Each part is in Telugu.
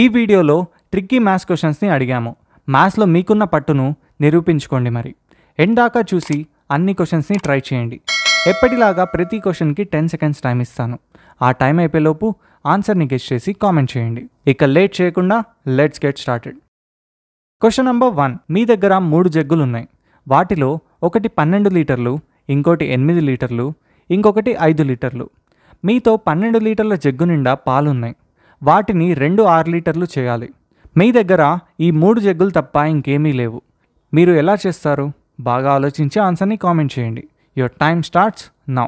ఈ వీడియోలో ట్రిక్కీ మ్యాథ్స్ క్వశ్చన్స్ని అడిగాము మ్యాథ్స్లో మీకున్న పట్టును నిరూపించుకోండి మరి ఎండ్ దాకా చూసి అన్ని క్వశ్చన్స్ని ట్రై చేయండి ఎప్పటిలాగా ప్రతి క్వశ్చన్కి టెన్ సెకండ్స్ టైం ఇస్తాను ఆ టైం అయిపోయేలోపు ఆన్సర్ని గెస్ట్ చేసి కామెంట్ చేయండి ఇక లేట్ చేయకుండా let's get started question number one మీ దగ్గర మూడు జగ్గులు ఉన్నాయి వాటిలో ఒకటి పన్నెండు లీటర్లు ఇంకోటి ఎనిమిది లీటర్లు ఇంకొకటి ఐదు లీటర్లు మీతో పన్నెండు లీటర్ల జగ్గు నిండా పాలున్నాయి వాటిని రెండు ఆరు లీటర్లు చేయాలి మీ దగ్గర ఈ మూడు జగ్గులు తప్ప ఇంకేమీ లేవు మీరు ఎలా చేస్తారు బాగా ఆలోచించి ఆన్సర్ని కామెంట్ చేయండి your time starts now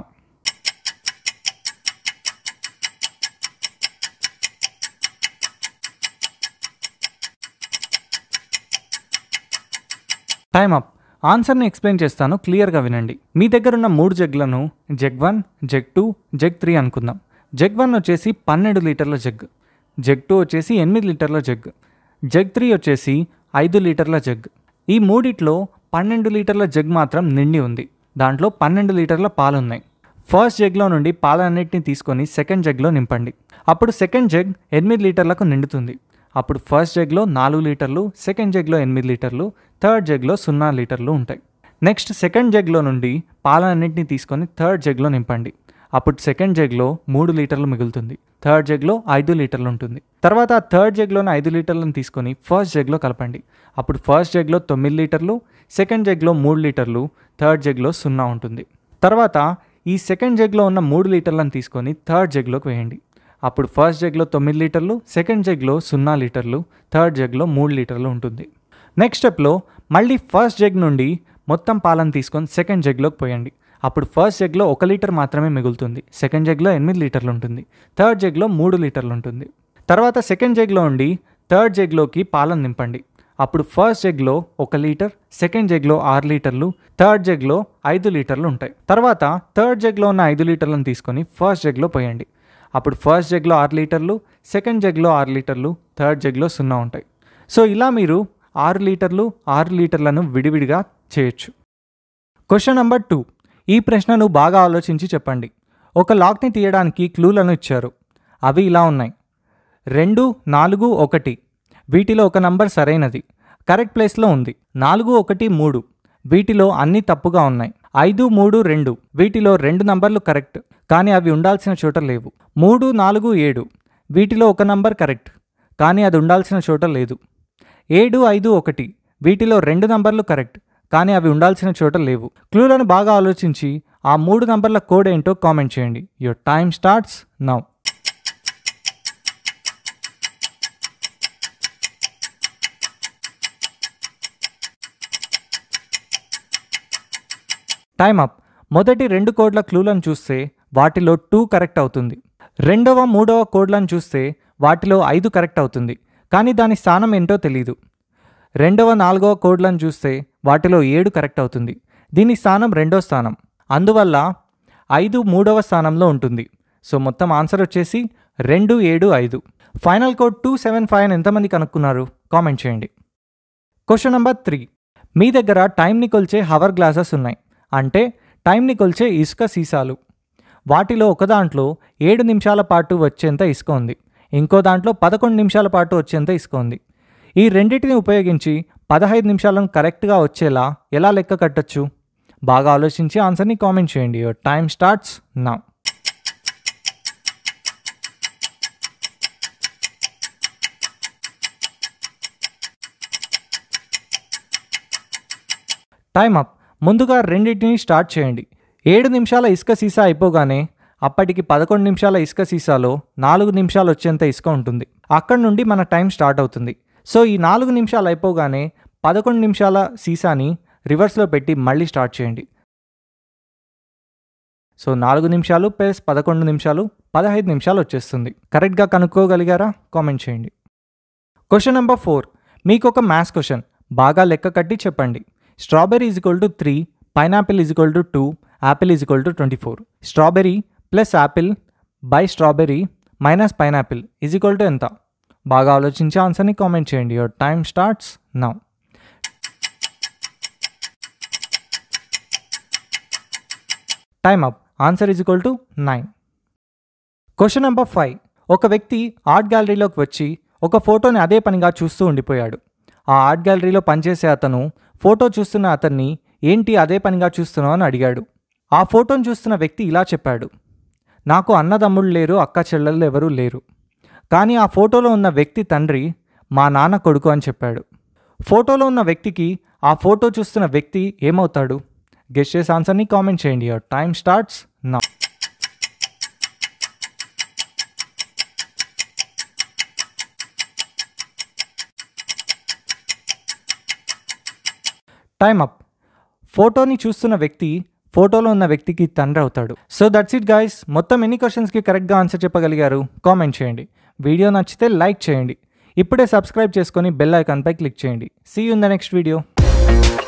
time up ఆన్సర్ని ఎక్స్ప్లెయిన్ చేస్తాను క్లియర్గా వినండి మీ దగ్గర ఉన్న మూడు జగ్లను jug one jug two jug three అనుకుందాం జగ్ వన్ వచ్చేసి పన్నెండు లీటర్ల జగ్ జగ్ టూ వచ్చేసి ఎనిమిది లీటర్ల జగ్ జగ్ త్రీ వచ్చేసి ఐదు లీటర్ల జగ్ ఈ మూడిట్లో పన్నెండు లీటర్ల జగ్ మాత్రం నిండి ఉంది దాంట్లో పన్నెండు లీటర్ల పాలు ఉన్నాయి ఫస్ట్ జగ్లో నుండి పాలన్నింటినీ తీసుకొని సెకండ్ జగ్లో నింపండి అప్పుడు సెకండ్ జగ్ ఎనిమిది లీటర్లకు నిండుతుంది అప్పుడు ఫస్ట్ జగ్లో నాలుగు లీటర్లు సెకండ్ జగ్లో ఎనిమిది లీటర్లు థర్డ్ జగ్లో సున్నా లీటర్లు ఉంటాయి నెక్స్ట్ సెకండ్ జగ్లో నుండి పాలన్నింటినీ తీసుకొని థర్డ్ జగ్లో నింపండి అప్పుడు సెకండ్ జగ్లో మూడు లీటర్లు మిగులుతుంది థర్డ్ జగ్లో ఐదు లీటర్లు ఉంటుంది తర్వాత ఆ థర్డ్ జగ్లోని ఐదు లీటర్లను తీసుకొని ఫస్ట్ జగ్లో కలపండి అప్పుడు ఫస్ట్ జగ్లో తొమ్మిది లీటర్లు సెకండ్ జగ్లో మూడు లీటర్లు థర్డ్ జగ్లో సున్నా ఉంటుంది తర్వాత ఈ సెకండ్ జగ్లో ఉన్న మూడు లీటర్లను తీసుకొని థర్డ్ జగ్లోకి వేయండి అప్పుడు ఫస్ట్ జగ్లో తొమ్మిది లీటర్లు సెకండ్ జగ్లో సున్నా లీటర్లు థర్డ్ జగ్లో మూడు లీటర్లు ఉంటుంది నెక్స్ట్ స్టెప్లో మళ్ళీ ఫస్ట్ జగ్ నుండి మొత్తం పాలను తీసుకొని సెకండ్ జగ్లోకి పోయండి అప్పుడు ఫస్ట్ జగ్లో ఒక లీటర్ మాత్రమే మిగులుతుంది సెకండ్ జగ్లో ఎనిమిది లీటర్లు ఉంటుంది థర్డ్ జగ్లో మూడు లీటర్లు ఉంటుంది తర్వాత సెకండ్ జగ్లో ఉండి థర్డ్ జగ్లోకి పాలను నింపండి అప్పుడు ఫస్ట్ జగ్లో ఒక లీటర్ సెకండ్ జగ్లో ఆరు లీటర్లు థర్డ్ జగ్లో ఐదు లీటర్లు ఉంటాయి తర్వాత థర్డ్ జగ్లో ఉన్న ఐదు లీటర్లను తీసుకొని ఫస్ట్ జగ్లో పోయండి అప్పుడు ఫస్ట్ జగ్లో ఆరు లీటర్లు సెకండ్ జగ్లో ఆరు లీటర్లు థర్డ్ జగ్లో సున్నా ఉంటాయి సో ఇలా మీరు ఆరు లీటర్లు ఆరు లీటర్లను విడివిడిగా చేయొచ్చు క్వశ్చన్ నెంబర్ టూ ఈ ప్రశ్నను బాగా ఆలోచించి చెప్పండి ఒక లాక్ని తీయడానికి క్లూలను ఇచ్చారు అవి ఇలా ఉన్నాయి రెండు నాలుగు ఒకటి వీటిలో ఒక నంబర్ సరైనది కరెక్ట్ ప్లేస్లో ఉంది నాలుగు ఒకటి మూడు వీటిలో అన్ని తప్పుగా ఉన్నాయి ఐదు మూడు రెండు వీటిలో రెండు నంబర్లు కరెక్ట్ కానీ అవి ఉండాల్సిన చోట లేవు మూడు నాలుగు ఏడు వీటిలో ఒక నంబర్ కరెక్ట్ కానీ అది ఉండాల్సిన చోట లేదు ఏడు ఐదు ఒకటి వీటిలో రెండు నంబర్లు కరెక్ట్ కానీ అవి ఉండాల్సిన చోట లేవు క్లూలను బాగా ఆలోచించి ఆ మూడు నంబర్ల కోడ్ ఏంటో కామెంట్ చేయండి your time starts now time up మొదటి రెండు కోడ్ల క్లూలను చూస్తే వాటిలో టూ కరెక్ట్ అవుతుంది రెండవ మూడవ కోడ్లను చూస్తే వాటిలో ఐదు కరెక్ట్ అవుతుంది కానీ దాని స్థానం ఏంటో తెలియదు రెండవ నాలుగవ కోడ్లను చూస్తే వాటిలో ఏడు కరెక్ట్ అవుతుంది దీని స్థానం రెండో స్థానం అందువల్ల ఐదు మూడవ స్థానంలో ఉంటుంది సో మొత్తం ఆన్సర్ వచ్చేసి రెండు ఏడు ఐదు final code two seven five అని ఎంతమంది కనుక్కున్నారు కామెంట్ చేయండి క్వశ్చన్ నెంబర్ త్రీ మీ దగ్గర టైంని కొలిచే హవర్ గ్లాసెస్ ఉన్నాయి అంటే టైంని కొలిచే ఇసుక సీసాలు వాటిలో ఒక దాంట్లో ఏడు నిమిషాల పాటు వచ్చేంత ఇసుక ఉంది ఇంకో దాంట్లో పదకొండు నిమిషాల పాటు వచ్చేంత ఇసుక ఉంది ఈ రెండింటిని ఉపయోగించి పదహైదు నిమిషాలను కరెక్ట్గా వచ్చేలా ఎలా లెక్క కట్టచ్చు బాగా ఆలోచించి ఆన్సర్ని కామెంట్ చేయండి your time starts now time up ముందుగా రెండింటిని స్టార్ట్ చేయండి ఏడు నిమిషాల ఇసుక సీసా అయిపోగానే అప్పటికి పదకొండు నిమిషాల ఇసుక సీసాలో నాలుగు నిమిషాలు వచ్చేంత ఇసుక ఉంటుంది అక్కడ నుండి మన టైం స్టార్ట్ అవుతుంది సో ఈ నాలుగు నిమిషాలు అయిపోగానే పదకొండు నిమిషాల సీసాని రివర్స్లో పెట్టి మళ్ళీ స్టార్ట్ చేయండి సో నాలుగు నిమిషాలు ప్లస్ పదకొండు నిమిషాలు పదహైదు నిమిషాలు వచ్చేస్తుంది కరెక్ట్గా కనుక్కోగలిగారా కామెంట్ చేయండి క్వశ్చన్ నెంబర్ ఫోర్ మీకు ఒక మ్యాథ్స్ క్వశ్చన్ బాగా లెక్క కట్టి చెప్పండి strawberry is equal to three pineapple is equal to two apple is equal to twenty four strawberry plus apple by strawberry minus pineapple is equal to ఎంత బాగా ఆలోచించి ఆన్సర్ని కామెంట్ చేయండి your time starts now time up answer is equal to nine question number five ఒక వ్యక్తి ఆర్ట్ గ్యాలరీలోకి వచ్చి ఒక ఫోటోని అదే పనిగా చూస్తూ ఉండిపోయాడు ఆ ఆర్ట్ గ్యాలరీలో పనిచేసే అతను ఫోటో చూస్తున్న అతన్ని ఏంటి అదే పనిగా చూస్తున్నావు అని అడిగాడు ఆ ఫోటోను చూస్తున్న వ్యక్తి ఇలా చెప్పాడు నాకు అన్నదమ్ముళ్ళు లేరు అక్క చెల్లెళ్ళు ఎవరూ లేరు కానీ ఆ ఫోటోలో ఉన్న వ్యక్తి తండ్రి మా నాన్న కొడుకు అని చెప్పాడు ఫోటోలో ఉన్న వ్యక్తికి ఆ ఫోటో చూస్తున్న వ్యక్తి ఏమవుతాడు గెస్ట్ చేసే ఆన్సర్ని కామెంట్ చేయండి your time starts now time up ఫోటోని చూస్తున్న వ్యక్తి ఫోటోలో ఉన్న వ్యక్తికి తండ్రి అవుతాడు సో దట్స్ ఇట్ గాయస్ మొత్తం ఎన్ని క్వశ్చన్స్కి కరెక్ట్గా ఆన్సర్ చెప్పగలిగారు కామెంట్ చేయండి వీడియో నచ్చితే లైక్ చేయండి ఇప్పుడే సబ్స్క్రైబ్ చేసుకొని బెల్ ఐకాన్పై క్లిక్ చేయండి see in the next video